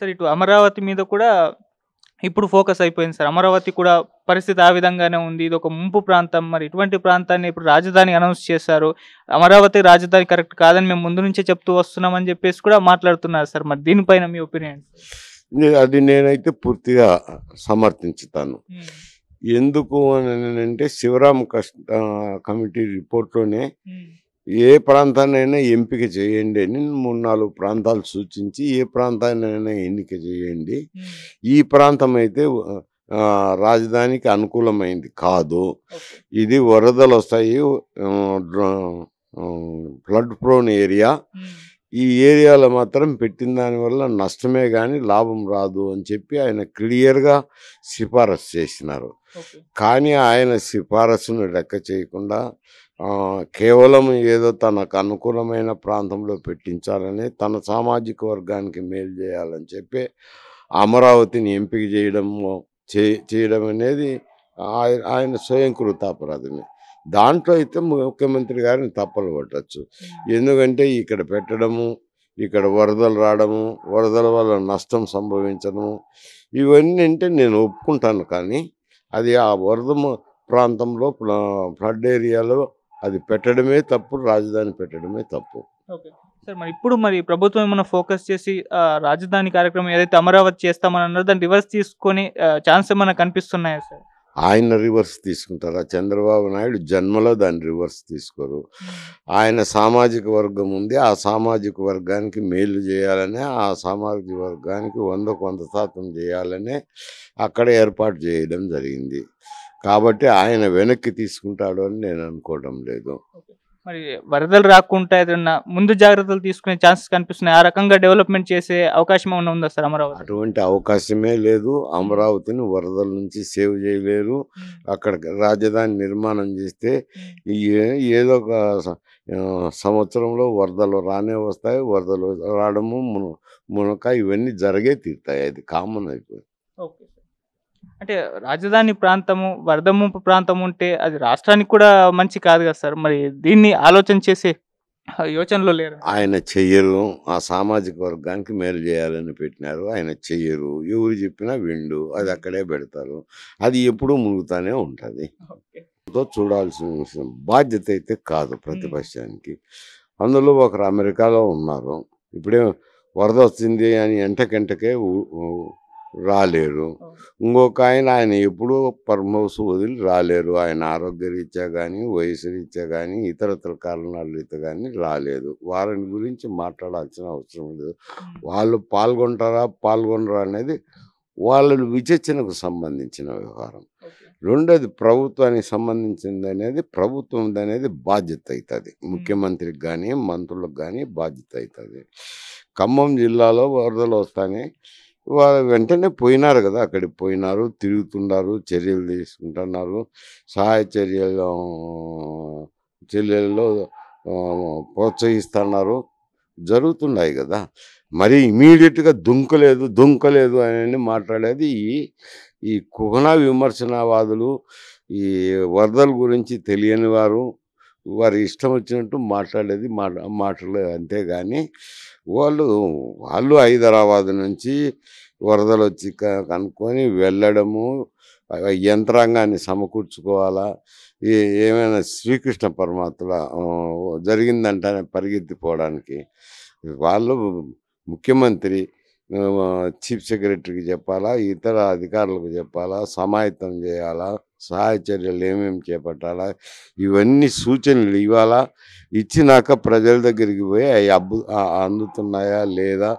sir ఇటు అమరావతి మీద కూడా ఇప్పుడు ఫోకస్ అయిపోయింది సార్ అమరావతి కూడా పరిస్థితి ఆ విధంగానే ఉంది ఇది ఒక ముంపు ప్రాంతం మరి ఇటువంటి ప్రాంతాన్ని ఇప్పుడు రాజధాని అనౌన్స్ చేశారు అమరావతి రాజధాని కరెక్ట్ కాదని మేము ముందు నుంచే చెప్తూ వస్తున్నామని చెప్పేసి కూడా మాట్లాడుతున్నారు సార్ మరి దీనిపైన మీ ఒపీనియన్ అది నేనైతే పూర్తిగా సమర్థించుతాను ఎందుకు అని అంటే శివరామ కమిటీ రిపోర్ట్లోనే ఏ ప్రాంతాన్నైనా ఎంపిక చేయండి అని మూడు నాలుగు ప్రాంతాలు సూచించి ఏ ప్రాంతాన్నైనా ఎన్నిక చేయండి ఈ ప్రాంతం అయితే రాజధానికి అనుకూలమైంది కాదు ఇది వరదలు వస్తాయి ఫ్లడ్ ప్రోన్ ఏరియా ఈ ఏరియాలో మాత్రం పెట్టిన దానివల్ల నష్టమే కానీ లాభం రాదు అని చెప్పి ఆయన క్లియర్గా సిఫారసు చేసినారు కానీ ఆయన సిఫారసును లెక్క చేయకుండా కేవలం ఏదో తనకు అనుకూలమైన ప్రాంతంలో పెట్టించాలని తన సామాజిక వర్గానికి మేలు చేయాలని చెప్పి అమరావతిని ఎంపిక చేయడం చేయడం అనేది ఆయన అపరాధమే దాంట్లో అయితే ముఖ్యమంత్రి గారిని తప్పలు పట్టచ్చు ఎందుకంటే ఇక్కడ పెట్టడము ఇక్కడ వరదలు రావడము వరదల వల్ల నష్టం సంభవించడము ఇవన్నీ అంటే నేను ఒప్పుకుంటాను కానీ అది ఆ వరద ప్రాంతంలో ఫ్లడ్ ఏరియాలో అది పెట్టడమే తప్పు రాజధాని పెట్టడమే తప్పు సార్ మరి ఇప్పుడు మరి ప్రభుత్వం ఏమైనా ఫోకస్ చేసి రాజధాని కార్యక్రమం ఏదైతే అమరావతి చేస్తామని అన్నారో దాన్ని రివర్స్ తీసుకొని ఛాన్స్ ఏమైనా కనిపిస్తున్నాయా సార్ ఆయన రివర్స్ తీసుకుంటారు ఆ చంద్రబాబు నాయుడు జన్మలో దాన్ని రివర్స్ తీసుకోరు ఆయన సామాజిక వర్గం ఉంది ఆ సామాజిక వర్గానికి మేలు చేయాలనే ఆ సామాజిక వర్గానికి వంద కొంత శాతం చేయాలనే అక్కడ ఏర్పాటు చేయడం జరిగింది కాబట్టి ఆయన వెనక్కి తీసుకుంటాడు అని నేను అనుకోవడం లేదు మరి వరదలు రాకుండా ఏదైనా ముందు జాగ్రత్తలు తీసుకునే ఛాన్సెస్ కనిపిస్తున్నాయి ఆ రకంగా డెవలప్మెంట్ చేసే అవకాశం ఏమైనా ఉందా సార్ అమరావతి అటువంటి అవకాశమే లేదు అమరావతిని వరదల నుంచి సేవ్ చేయలేరు అక్కడ రాజధాని నిర్మాణం చేస్తే ఏదో ఒక సంవత్సరంలో వరదలు రానే వస్తాయి వరదలు రావడము మునక ఇవన్నీ జరిగే తీరుతాయి అది కామన్ అయిపోయింది ఓకే అంటే రాజధాని ప్రాంతము వరద ప్రాంతం ఉంటే అది రాష్ట్రానికి కూడా మంచి కాదు కదా సార్ మరి దీన్ని ఆలోచన చేసే యోచనలో లేరు ఆయన చెయ్యరు ఆ సామాజిక వర్గానికి మేలు చేయాలని పెట్టినారు ఆయన చెయ్యరు ఎవరు చెప్పినా విండు అది అక్కడే పెడతారు అది ఎప్పుడూ మునుగుతానే ఉంటుంది చూడాల్సిన బాధ్యత అయితే కాదు ప్రతిపక్షానికి అందులో ఒకరు అమెరికాలో ఉన్నారు ఇప్పుడే వరద వచ్చింది అని ఎంటకెంటకే రాలేరు ఇంకొక ఆయన ఆయన ఎప్పుడూ పరమహంస వదిలి రాలేరు ఆయన రీత్యా కానీ వయసు రీత్యా కానీ ఇతరతర కారణాల రీత్యా కానీ రాలేదు వారిని గురించి మాట్లాడాల్సిన అవసరం లేదు వాళ్ళు పాల్గొంటారా పాల్గొనరా అనేది వాళ్ళ విచక్షణకు సంబంధించిన వ్యవహారం రెండోది ప్రభుత్వానికి సంబంధించింది అనేది ప్రభుత్వం అనేది బాధ్యత అవుతుంది ముఖ్యమంత్రికి కానీ మంత్రులకు కానీ బాధ్యత అవుతుంది ఖమ్మం జిల్లాలో వరదలు వస్తాయి వాళ్ళు వెంటనే పోయినారు కదా అక్కడికి పోయినారు తిరుగుతున్నారు చర్యలు తీసుకుంటున్నారు సహాయ చర్యలు చర్యల్లో ప్రోత్సహిస్తున్నారు జరుగుతున్నాయి కదా మరి ఇమీడియట్గా దుంకలేదు దుంకలేదు అని మాట్లాడేది ఈ కుహనా విమర్శనవాదులు ఈ వరదల గురించి తెలియని వారు వారి ఇష్టం వచ్చినట్టు మాట్లాడేది మాట మాటలు అంతేగాని వాళ్ళు వాళ్ళు హైదరాబాద్ నుంచి వరదలు వచ్చి కనుక్కొని వెళ్ళడము యంత్రాంగాన్ని సమకూర్చుకోవాలా ఏమైనా శ్రీకృష్ణ పరమాత్మ జరిగిందంటే పరిగెత్తిపోవడానికి వాళ్ళు ముఖ్యమంత్రి చీఫ్ సెక్రటరీకి చెప్పాలా ఇతర అధికారులకు చెప్పాలా సమాయత్తం చేయాలా సహాయ చర్యలు ఏమేమి చేపట్టాలా ఇవన్నీ సూచనలు ఇవ్వాలా ఇచ్చినాక ప్రజల దగ్గరికి పోయి అవి అబ్బు అందుతున్నాయా లేదా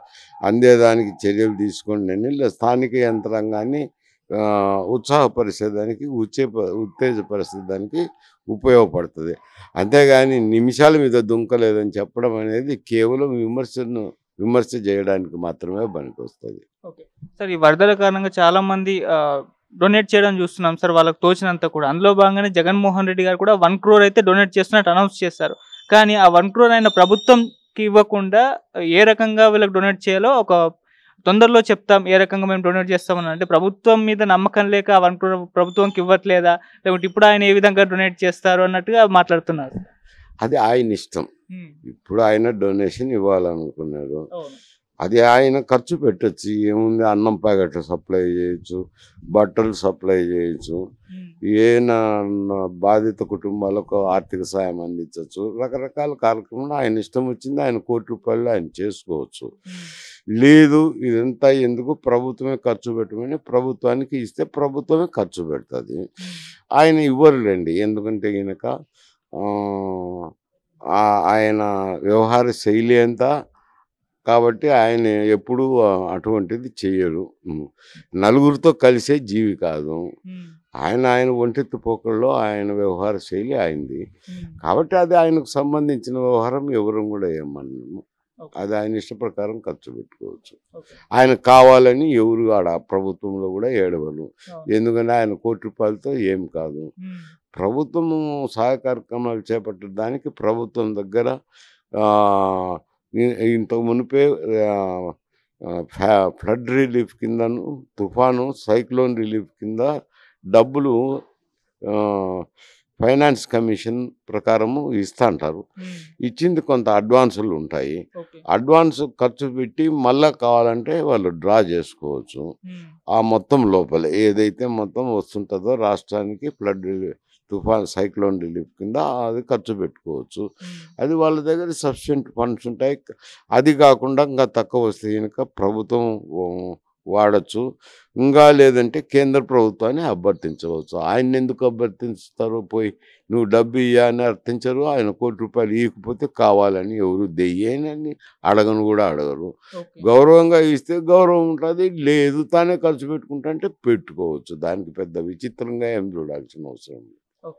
అందేదానికి చర్యలు తీసుకోండి అని స్థానిక యంత్రాంగాన్ని ఉత్సాహపరిచేదానికి ఉచ్చే ఉత్తేజపరిచేదానికి ఉపయోగపడుతుంది అంతేగాని నిమిషాల మీద దుంకలేదని చెప్పడం అనేది కేవలం విమర్శను విమర్శ చేయడానికి మాత్రమే పనికొస్తుంది సార్ ఈ వరదల కారణంగా చాలా మంది డొనేట్ చేయడం చూస్తున్నాం సార్ వాళ్ళకి తోచినంత కూడా అందులో భాగంగానే జగన్మోహన్ రెడ్డి గారు కూడా వన్ క్రోర్ అయితే డొనేట్ చేస్తున్నట్టు అనౌన్స్ చేస్తారు కానీ ఆ వన్ క్రోర్ ఆయన ప్రభుత్వంకి ఇవ్వకుండా ఏ రకంగా వీళ్ళకి డొనేట్ చేయాలో ఒక తొందరలో చెప్తాం ఏ రకంగా మేము డొనేట్ చేస్తామని అంటే ప్రభుత్వం మీద నమ్మకం లేక వన్ క్రోర్ ప్రభుత్వంకి ఇవ్వట్లేదా లేకుంటే ఇప్పుడు ఆయన ఏ విధంగా డొనేట్ చేస్తారు అన్నట్టుగా మాట్లాడుతున్నారు అది ఆయన ఇష్టం ఇప్పుడు ఆయన డొనేషన్ ఇవ్వాలనుకున్నాడు అది ఆయన ఖర్చు పెట్టచ్చు ఏముంది అన్నం ప్యాకెట్లు సప్లై చేయొచ్చు బట్టలు సప్లై చేయొచ్చు ఏన బాధిత కుటుంబాలకు ఆర్థిక సాయం అందించవచ్చు రకరకాల కార్యక్రమాలు ఆయన ఇష్టం వచ్చింది ఆయన కోటి రూపాయలు ఆయన చేసుకోవచ్చు లేదు ఇదంతా ఎందుకు ప్రభుత్వమే ఖర్చు పెట్టమని ప్రభుత్వానికి ఇస్తే ప్రభుత్వమే ఖర్చు పెడుతుంది ఆయన ఇవ్వరులేండి ఎందుకంటే ఈయనక ఆయన వ్యవహార శైలి అంతా కాబట్టి ఆయన ఎప్పుడూ అటువంటిది చేయరు నలుగురితో కలిసే జీవి కాదు ఆయన ఆయన ఒంటెత్తు పోకల్లో ఆయన వ్యవహార శైలి ఆయనది కాబట్టి అది ఆయనకు సంబంధించిన వ్యవహారం ఎవరం కూడా ఏమన్నాము అది ఆయన ఇష్ట ప్రకారం ఖర్చు పెట్టుకోవచ్చు ఆయన కావాలని ఎవరు ఆడ ప్రభుత్వంలో కూడా ఏడవరు ఎందుకంటే ఆయన కోటి రూపాయలతో ఏం కాదు ప్రభుత్వము సహాయ కార్యక్రమాలు చేపట్టడానికి ప్రభుత్వం దగ్గర ఇంతకు మునిపే ఫ్లడ్ రిలీఫ్ కిందను తుఫాను సైక్లోన్ రిలీఫ్ కింద డబ్బులు ఫైనాన్స్ కమిషన్ ప్రకారము ఇస్తా అంటారు ఇచ్చింది కొంత అడ్వాన్సులు ఉంటాయి అడ్వాన్స్ ఖర్చు పెట్టి మళ్ళా కావాలంటే వాళ్ళు డ్రా చేసుకోవచ్చు ఆ మొత్తం లోపల ఏదైతే మొత్తం వస్తుంటుందో రాష్ట్రానికి ఫ్లడ్ తుఫాన్ సైక్లోన్ రిలీఫ్ కింద అది ఖర్చు పెట్టుకోవచ్చు అది వాళ్ళ దగ్గర సఫిషియంట్ ఫండ్స్ ఉంటాయి అది కాకుండా ఇంకా తక్కువ వస్తే కనుక ప్రభుత్వం వాడచ్చు ఇంకా లేదంటే కేంద్ర ప్రభుత్వాన్ని అభ్యర్థించవచ్చు ఆయన ఎందుకు అభ్యర్థిస్తారో పోయి నువ్వు డబ్బు ఇయ్యని అర్థించరు ఆయన కోటి రూపాయలు ఇవ్వకపోతే కావాలని ఎవరు దెయ్యనని అడగను కూడా అడగరు గౌరవంగా ఇస్తే గౌరవం ఉంటుంది లేదు తానే ఖర్చు పెట్టుకుంటా అంటే పెట్టుకోవచ్చు దానికి పెద్ద విచిత్రంగా ఏం చూడాల్సిన అవసరం